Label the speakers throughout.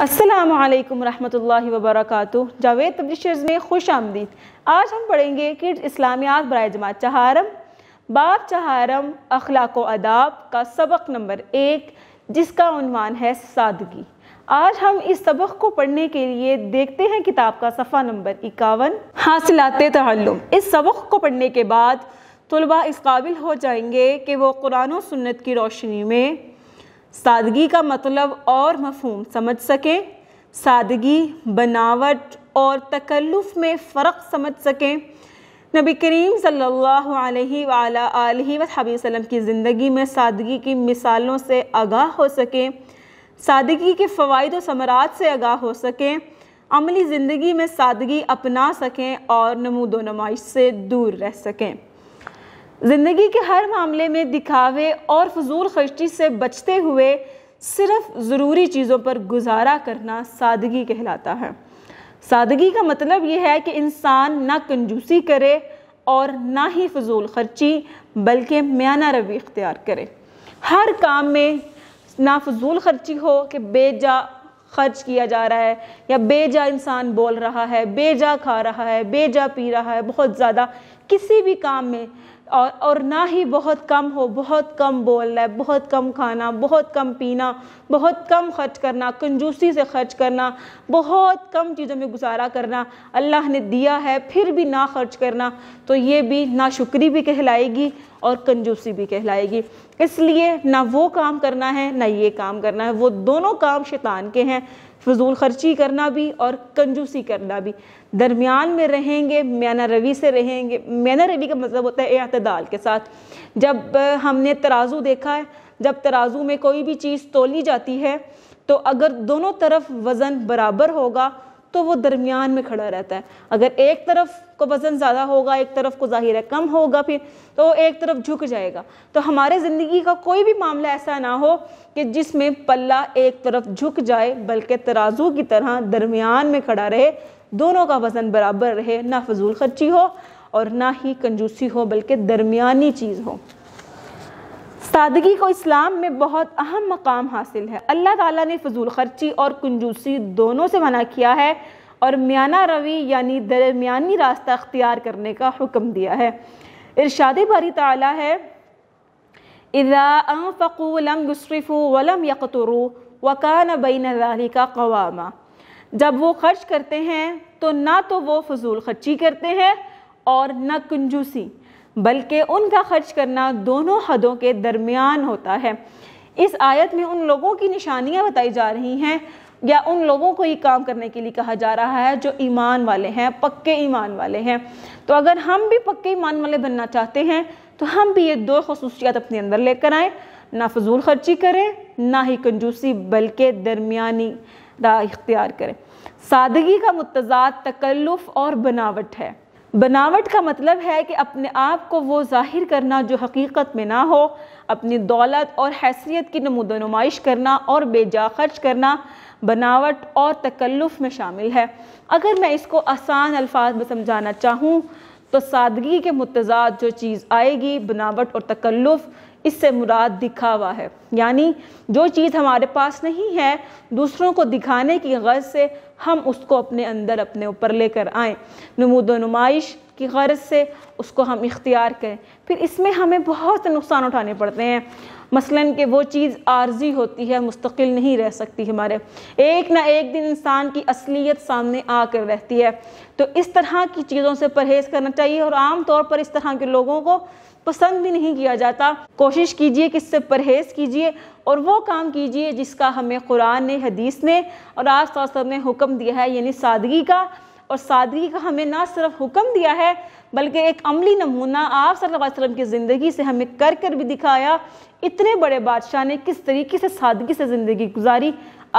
Speaker 1: असलकम वरहमल वबरक जावेद पब्लिशर्स में खुश आमदीद आज हम पढ़ेंगे कि इस्लामियात बर जमात चहारम बाप चहारम अखलाक अदाब का सबक नंबर एक जिसका उनवान है सादगी आज हम इस सबक को पढ़ने के लिए देखते हैं किताब का सफ़ा नंबर इक्यावन हासिलते तल्लुम इस सबक को पढ़ने के बाद तलबा इस काबिल हो जाएंगे कि वो कुरान सुन्नत की रोशनी में सादगी का मतलब और मफहम समझ सकें सादगी बनावट और तकल्लुफ़ में फ़र्क समझ सकें नबी करीम सल्लल्लाहु अलैहि की ज़िंदगी में सादगी की मिसालों से आगाह हो सकें सादगी के फ़वाद और समरात से आगाह हो सकें अमली ज़िंदगी में सादगी अपना सकें और नमूदो नुमाइश से दूर रह सकें ज़िंदगी के हर मामले में दिखावे और फजूल खर्ची से बचते हुए सिर्फ ज़रूरी चीज़ों पर गुजारा करना सादगी कहलाता है सादगी का मतलब यह है कि इंसान ना कंजूसी करे और ना ही फजूल खर्ची बल्कि म्याना रवि इख्तियार करे हर काम में ना फजूल खर्ची हो कि बेजा खर्च किया जा रहा है या बेजा इंसान बोल रहा है बेजा खा रहा है बेजा पी रहा है बहुत ज़्यादा किसी भी काम में और और ना ही बहुत कम हो बहुत कम बोलना बहुत कम खाना बहुत कम पीना बहुत कम खर्च करना कंजूसी से खर्च करना बहुत कम चीज़ों में गुजारा करना अल्लाह ने दिया है फिर भी ना खर्च करना तो ये भी ना शुक्री भी कहलाएगी और कंजूसी भी कहलाएगी इसलिए ना वो काम करना है ना ये काम करना है वो दोनों काम शैतान के हैं फजूल खर्ची करना भी और कंजूसी करना भी दरमियान में रहेंगे मैना रवि से रहेंगे मैना रवि का मतलब होता है अतदाल के साथ जब हमने तराजू देखा है जब तराजू में कोई भी चीज़ तोली जाती है तो अगर दोनों तरफ वज़न बराबर होगा तो वो दरमियान में खड़ा रहता है अगर एक तरफ को वज़न ज़्यादा होगा एक तरफ को ज़ाहिर है कम होगा फिर तो एक तरफ झुक जाएगा तो हमारे ज़िंदगी का कोई भी मामला ऐसा ना हो कि जिसमें पल्ला एक तरफ झुक जाए बल्कि तराजू की तरह दरमियान में खड़ा रहे दोनों का वज़न बराबर रहे ना फजूल खर्ची हो और ना ही कंजूसी हो बल्कि दरमियानी चीज़ हो सादगी को इस्लाम में बहुत अहम मकाम हासिल है अल्लाह ताला ने फजूल खर्ची और कंजूसी दोनों से मना किया है और म्याना रवी यानी दरमियानी रास्ता अख्तियार करने का हुक्म दिया है इरशाद बारी ताला है इज़ाफ़ू लम युसरफ़ू वलम यकतरू वकान बिन का कवामा जब वो खर्च करते हैं तो ना तो वो फजूल खर्ची करते हैं और ना कंजूसी बल्कि उनका खर्च करना दोनों हदों के दरमियान होता है इस आयत में उन लोगों की निशानियाँ बताई जा रही हैं या उन लोगों को ये काम करने के लिए कहा जा रहा है जो ईमान वाले हैं पक्के ईमान वाले हैं तो अगर हम भी पक्के ईमान वाले बनना चाहते हैं तो हम भी ये दो खसूसियात अपने अंदर लेकर आएँ ना फजूल खर्ची करें ना ही कंजूसी बल्कि दरमियानी रा इख्तियार करें सादगी का मुतजाद तकल्लुफ़ और बनावट है बनावट का मतलब है कि अपने आप को वो ज़ाहिर करना जो हकीकत में ना हो अपनी दौलत और हैसियत की नुमाइश करना और बेजा खर्च करना बनावट और तकल्लुफ़ में शामिल है अगर मैं इसको आसान अल्फाज में समझाना चाहूँ तो सादगी के मुतजाद जो चीज़ आएगी बनावट और तकल्लुफ़ इससे मुराद दिखावा है यानी जो चीज़ हमारे पास नहीं है दूसरों को दिखाने की गर्ज से हम उसको अपने अंदर अपने ऊपर लेकर आए नमूद नुमाइश की गरज से उसको हम इख्तियार करें फिर इसमें हमें बहुत नुकसान उठाने पड़ते हैं मसलन कि वो चीज़ आर्जी होती है मुस्तकिल नहीं रह सकती हमारे एक ना एक दिन इंसान की असलियत सामने आकर रहती है तो इस तरह की चीज़ों से परहेज़ करना चाहिए और आम तौर पर इस तरह के लोगों को पसंद भी नहीं किया जाता कोशिश कीजिए कि इससे परहेज़ कीजिए और वो काम कीजिए जिसका हमें कुरान ने हदीस ने और आज तौसर ने हुक्म दिया है यानी सादगी का और सादगी का हमें ना सिर्फ हुक्म दिया है बल्कि एक अमली नमूना आप सल्लल्लाहु अलैहि वसल्लम की ज़िंदगी से हमें कर कर भी दिखाया इतने बड़े बादशाह ने किस तरीके से सादगी से ज़िंदगी गुजारी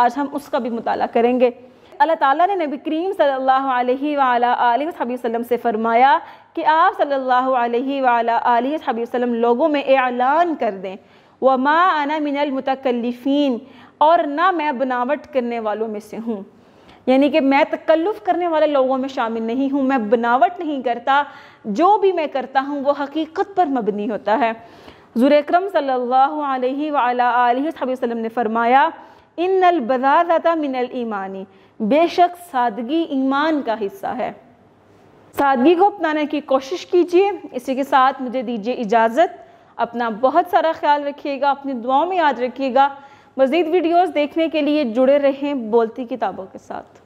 Speaker 1: आज हम उसका भी मुताल करेंगे अल्लाह ताला ने नबी करीम सल्लल्लाहु अलैहि वसल्लम से फ़रमाया कि आप सल्लल्लाहु अलैहि सल्ला वसम लोगों में एलान कर दें व मा आना मिनलमतकलफ़ीन और ना मैं बनावट करने वालों में से हूँ यानी कि मैं तकल्लुफ़ करने वाले लोगों में शामिल नहीं हूँ मैं बनावट नहीं करता जो भी मैं करता हूँ वो हकीकत पर मबनी होता है जुर अक्रम सल्लाम ने फरमाया इन अलबदाता मिनल ईमानी बेशक सादगी ईमान का हिस्सा है सादगी को अपनाने की कोशिश कीजिए इसी के साथ मुझे दीजिए इजाज़त अपना बहुत सारा ख्याल रखिएगा अपनी दुआओं में याद रखिएगा मज़ीद वीडियोस देखने के लिए जुड़े रहें बोलती किताबों के साथ